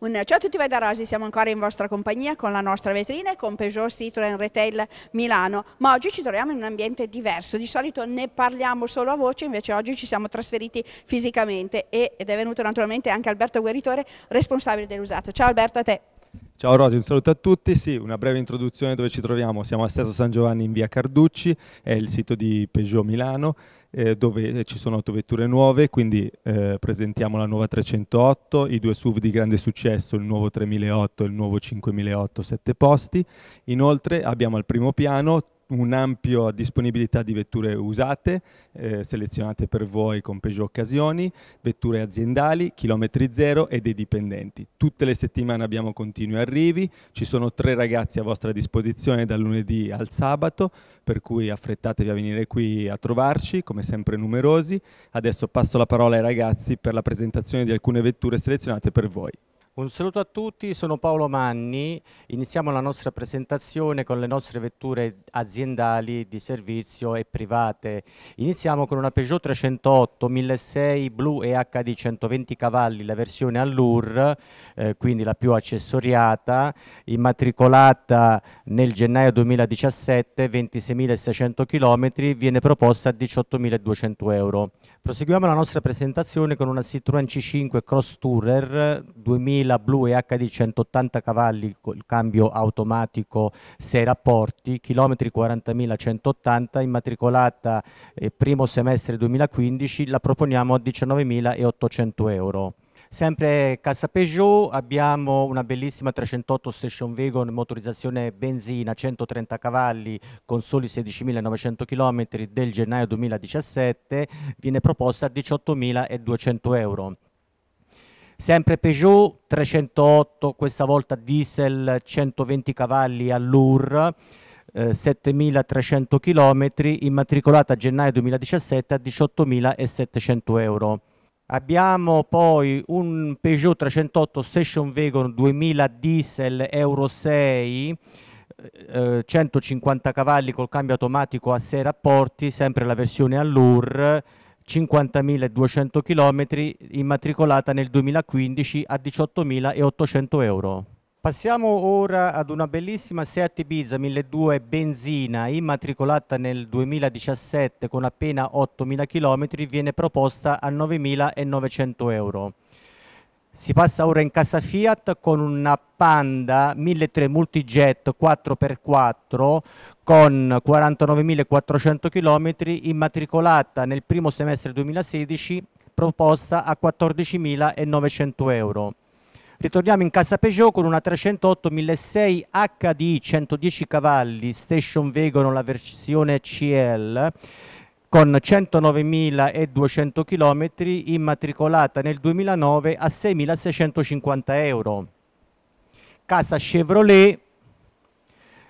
Un ciao a tutti voi da Rosi, siamo ancora in vostra compagnia con la nostra vetrina e con Peugeot Citroen Retail Milano, ma oggi ci troviamo in un ambiente diverso, di solito ne parliamo solo a voce, invece oggi ci siamo trasferiti fisicamente ed è venuto naturalmente anche Alberto Gueritore, responsabile dell'usato. Ciao Alberto a te. Ciao Rosi, un saluto a tutti. Sì, una breve introduzione dove ci troviamo. Siamo a Sesto San Giovanni in via Carducci, è il sito di Peugeot Milano, eh, dove eh, ci sono autovetture nuove, quindi eh, presentiamo la nuova 308, i due SUV di grande successo, il nuovo 3008 e il nuovo 5008 7 posti. Inoltre abbiamo al primo piano un'ampia disponibilità di vetture usate, eh, selezionate per voi con Peugeot Occasioni, vetture aziendali, chilometri zero e dei dipendenti. Tutte le settimane abbiamo continui arrivi, ci sono tre ragazzi a vostra disposizione dal lunedì al sabato, per cui affrettatevi a venire qui a trovarci, come sempre numerosi. Adesso passo la parola ai ragazzi per la presentazione di alcune vetture selezionate per voi. Un saluto a tutti, sono Paolo Manni, iniziamo la nostra presentazione con le nostre vetture aziendali di servizio e private. Iniziamo con una Peugeot 308 1006 blu e HD 120 cavalli, la versione Allure, eh, quindi la più accessoriata, immatricolata nel gennaio 2017, 26.600 km, viene proposta a 18.200 euro. Proseguiamo la nostra presentazione con una Citroën C5 Cross Tourer 2000 quella blu EHD 180 cavalli col cambio automatico 6 rapporti, chilometri 40.180, immatricolata eh, primo semestre 2015, la proponiamo a 19.800 euro. Sempre Casa Peugeot, abbiamo una bellissima 308 Station Wagon motorizzazione benzina, 130 cavalli con soli 16.900 km del gennaio 2017, viene proposta a 18.200 euro. Sempre Peugeot 308, questa volta diesel 120 cavalli all'UR, eh, 7.300 km, immatricolata a gennaio 2017 a 18.700 euro. Abbiamo poi un Peugeot 308 Session Wagon 2000 diesel Euro 6, 150 eh, eh, cavalli col cambio automatico a 6 rapporti, sempre la versione all'UR, 50.200 km, immatricolata nel 2015 a 18.800 euro. Passiamo ora ad una bellissima Seat Ibiza 1.2 benzina, immatricolata nel 2017 con appena 8.000 km, viene proposta a 9.900 euro. Si passa ora in casa Fiat con una Panda 1.3 multijet 4x4 con 49.400 km immatricolata nel primo semestre 2016 proposta a 14.900 euro. Ritorniamo in casa Peugeot con una 308 1006 HD 110 cavalli Station Wagon la versione CL con 109.200 km immatricolata nel 2009 a 6.650 euro. Casa Chevrolet,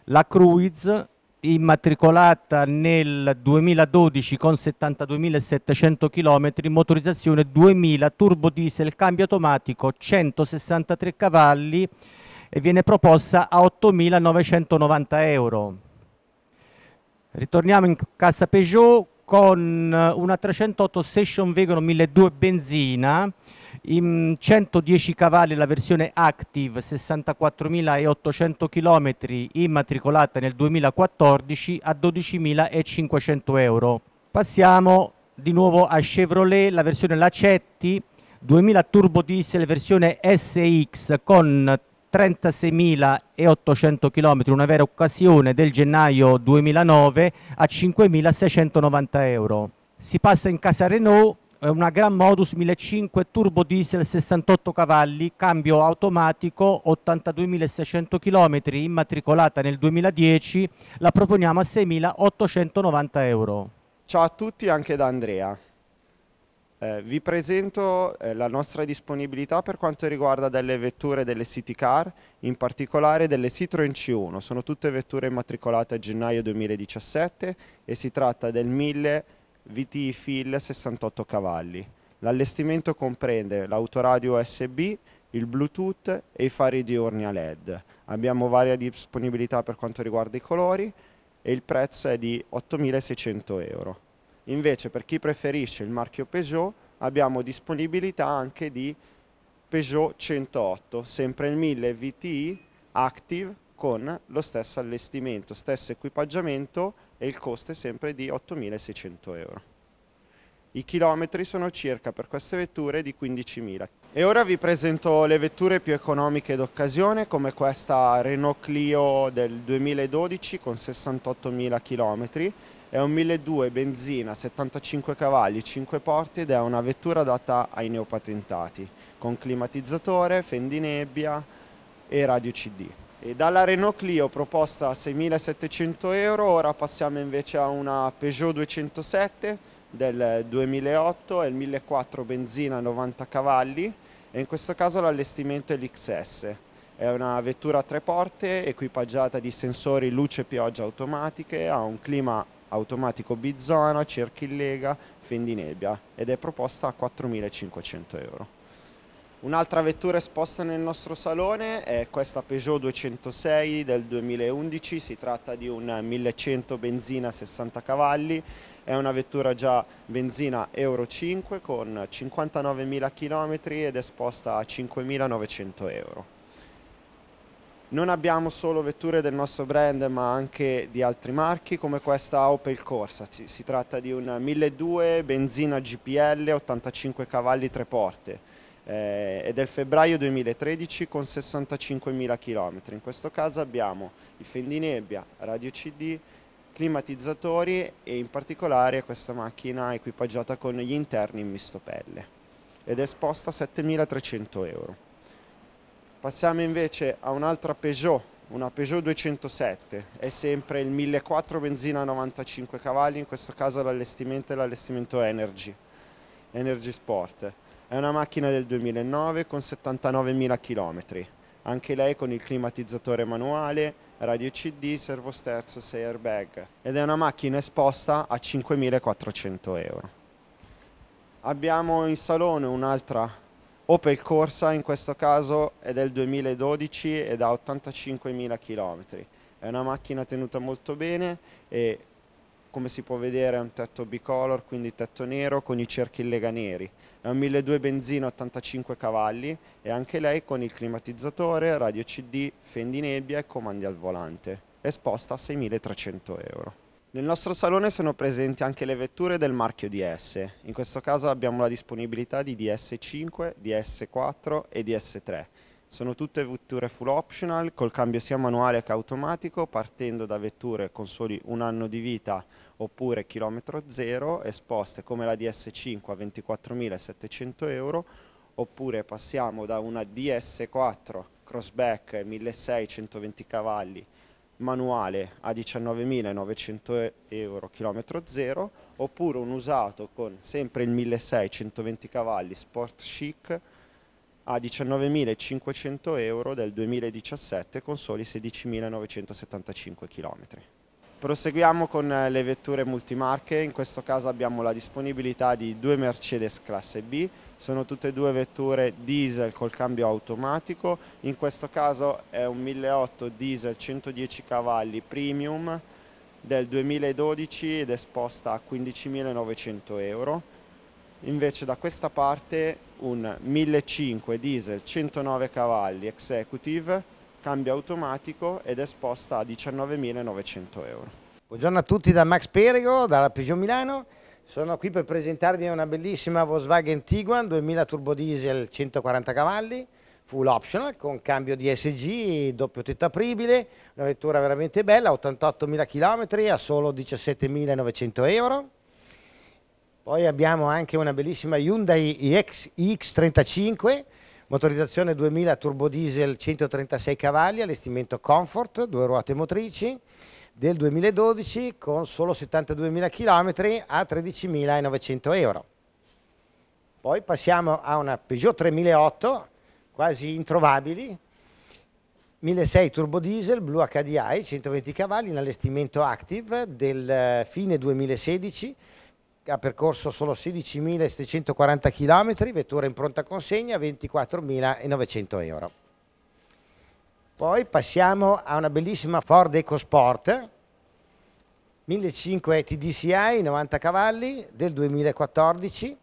la Cruise, immatricolata nel 2012 con 72.700 km, motorizzazione 2000, turbo diesel, cambio automatico, 163 cavalli e viene proposta a 8.990 euro. Ritorniamo in casa Peugeot con eh, una 308 Station Wagon 1200 benzina, 110 cavalli la versione Active, 64.800 km, immatricolata nel 2014 a 12.500 euro. Passiamo di nuovo a Chevrolet, la versione Lacetti, 2000 turbo diesel versione SX con 36.800 km, una vera occasione del gennaio 2009 a 5.690 euro. Si passa in casa Renault, una Gran Modus 1.5 turbo diesel 68 cavalli, cambio automatico 82.600 km, immatricolata nel 2010, la proponiamo a 6.890 euro. Ciao a tutti anche da Andrea. Eh, vi presento eh, la nostra disponibilità per quanto riguarda delle vetture delle City Car, in particolare delle Citroen C1. Sono tutte vetture immatricolate a gennaio 2017 e si tratta del 1000 VTI Fill 68 cavalli. L'allestimento comprende l'autoradio USB, il Bluetooth e i fari diurni a LED. Abbiamo varia disponibilità per quanto riguarda i colori e il prezzo è di 8.600 euro. Invece per chi preferisce il marchio Peugeot abbiamo disponibilità anche di Peugeot 108, sempre il 1000 VTI Active con lo stesso allestimento, stesso equipaggiamento e il costo è sempre di 8.600 euro. I chilometri sono circa per queste vetture di 15.000. E ora vi presento le vetture più economiche d'occasione come questa Renault Clio del 2012 con 68.000 chilometri è un 1200 benzina, 75 cavalli, 5 porte ed è una vettura adatta ai neopatentati, con climatizzatore, fendinebbia e radio CD. E dalla Renault Clio proposta a 6.700 euro, ora passiamo invece a una Peugeot 207 del 2008, è il 1.400 benzina, 90 cavalli e in questo caso l'allestimento è l'XS. È una vettura a tre porte, equipaggiata di sensori luce e pioggia automatiche, ha un clima automatico Bizzona, cerchi in Lega, Fendinebbia ed è proposta a 4.500 euro. Un'altra vettura esposta nel nostro salone è questa Peugeot 206 del 2011, si tratta di un 1100 benzina 60 cavalli, è una vettura già benzina Euro 5 con 59.000 km ed esposta a 5.900 euro. Non abbiamo solo vetture del nostro brand ma anche di altri marchi come questa Opel Corsa, si tratta di un 1200 benzina GPL 85 cavalli tre porte eh, è del febbraio 2013 con 65.000 km, in questo caso abbiamo i fendinebbia, radio CD, climatizzatori e in particolare questa macchina è equipaggiata con gli interni in mistopelle ed è esposta a 7.300 euro. Passiamo invece a un'altra Peugeot, una Peugeot 207, è sempre il 1400 benzina a 95 cavalli, in questo caso l'allestimento è l'allestimento Energy, Energy Sport. È una macchina del 2009 con 79.000 km, anche lei con il climatizzatore manuale, radio CD, servosterzo, sterzo, 6 airbag ed è una macchina esposta a 5.400 euro. Abbiamo in salone un'altra Opel Corsa in questo caso è del 2012 ed ha 85.000 km. È una macchina tenuta molto bene e come si può vedere è un tetto bicolor, quindi tetto nero con i cerchi in lega neri. È un 1200 benzina 85 cavalli e anche lei con il climatizzatore, radio CD, fendi nebbia e comandi al volante. Esposta a 6.300 euro. Nel nostro salone sono presenti anche le vetture del marchio DS, in questo caso abbiamo la disponibilità di DS5, DS4 e DS3. Sono tutte vetture full optional col cambio sia manuale che automatico partendo da vetture con soli un anno di vita oppure chilometro zero esposte come la DS5 a 24.700 euro oppure passiamo da una DS4 crossback 1620 cavalli manuale a 19.900 euro chilometro zero oppure un usato con sempre il 1.620 cavalli Sport Chic a 19.500 euro del 2017 con soli 16.975 chilometri. Proseguiamo con eh, le vetture multimarche, in questo caso abbiamo la disponibilità di due Mercedes classe B, sono tutte e due vetture diesel col cambio automatico, in questo caso è un 1.800 diesel 110 cavalli premium del 2012 ed esposta a 15.900 euro, invece da questa parte un 1.500 diesel 109 cavalli executive cambio automatico ed è esposta a 19.900 euro. Buongiorno a tutti da Max Perego, dalla Peugeot Milano. Sono qui per presentarvi una bellissima Volkswagen Tiguan 2000 turbo diesel 140 cavalli, full optional con cambio di SG, doppio tetto apribile, una vettura veramente bella, 88.000 km a solo 17.900 euro. Poi abbiamo anche una bellissima Hyundai iX35 Motorizzazione 2000 turbo diesel 136 cavalli, allestimento comfort, due ruote motrici del 2012 con solo 72.000 km a 13.900 euro. Poi passiamo a una Peugeot 3008, quasi introvabili, 1.6 turbo diesel, blu HDI, 120 cavalli in allestimento active del eh, fine 2016 ha percorso solo 16.640 km, vettura in pronta consegna 24.900 euro. Poi passiamo a una bellissima Ford EcoSport 1500 TDCI 90 cavalli del 2014,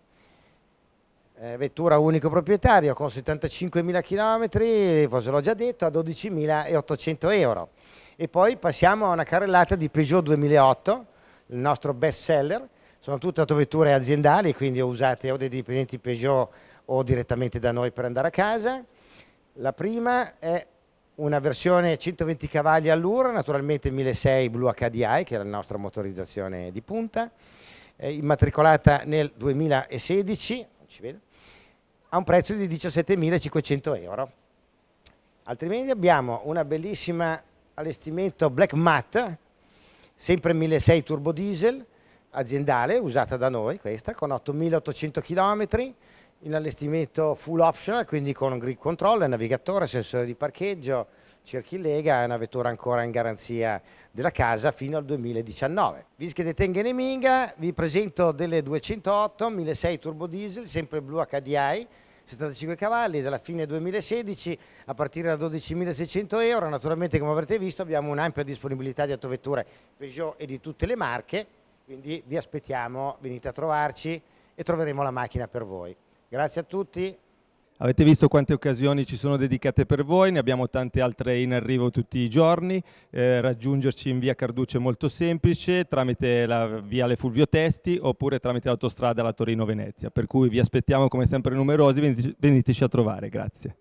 eh, vettura unico proprietario con 75.000 km, forse l'ho già detto, a 12.800 euro. E poi passiamo a una carrellata di Peugeot 2008, il nostro best seller, sono tutte autovetture aziendali, quindi ho usate o dei dipendenti Peugeot o direttamente da noi per andare a casa. La prima è una versione 120 cavalli all'ura, naturalmente 1600 Blue HDI, che è la nostra motorizzazione di punta, eh, immatricolata nel 2016, vedo, a un prezzo di 17.500 euro. Altrimenti abbiamo una bellissima allestimento Black Matte, sempre 1600 turbo diesel, aziendale usata da noi, questa, con 8.800 km, in allestimento full optional, quindi con grid control, navigatore, sensore di parcheggio, cerchi lega, è una vettura ancora in garanzia della casa fino al 2019. Vische de Tengen e Minga, vi presento delle 208 1600 turbo diesel, sempre blu HDI, 75 cavalli, dalla fine 2016 a partire da 12.600 euro. Naturalmente, come avrete visto, abbiamo un'ampia disponibilità di autovetture Peugeot e di tutte le marche quindi vi aspettiamo, venite a trovarci e troveremo la macchina per voi. Grazie a tutti. Avete visto quante occasioni ci sono dedicate per voi, ne abbiamo tante altre in arrivo tutti i giorni, eh, raggiungerci in via Carduce è molto semplice tramite la via Le Fulvio Testi oppure tramite l'autostrada alla Torino-Venezia, per cui vi aspettiamo come sempre numerosi, veniteci a trovare, grazie.